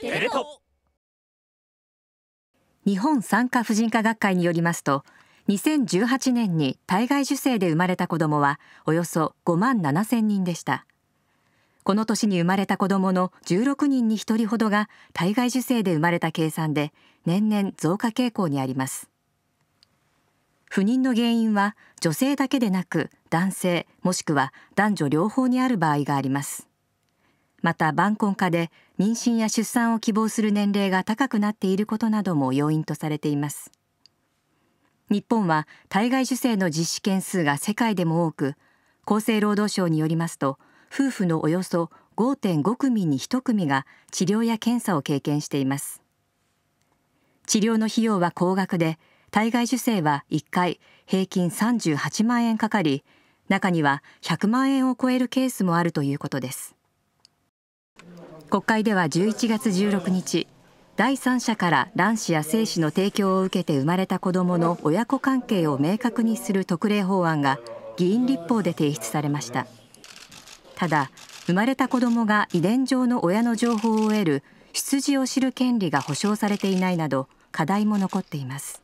テレ東日本産科婦人科学会によりますと2018年に体外受精で生まれた子どもはおよそ5万7千人でしたこの年に生まれた子どもの16人に1人ほどが体外受精で生まれた計算で年々増加傾向にあります不妊の原因は女性だけでなく男性もしくは男女両方にある場合がありますまた晩婚化で妊娠や出産を希望する年齢が高くなっていることなども要因とされています日本は体外受精の実施件数が世界でも多く厚生労働省によりますと夫婦のおよそ5.5組に1組が治療や検査を経験しています治療の費用は高額で体外受精は1回平均38万円かかり中には100万円を超えるケースもあるということです国会では11月16日第三者から卵子や精子の提供を受けて生まれた子どもの親子関係を明確にする特例法案が議員立法で提出されましたただ生まれた子どもが遺伝上の親の情報を得る羊を知る権利が保障されていないなど課題も残っています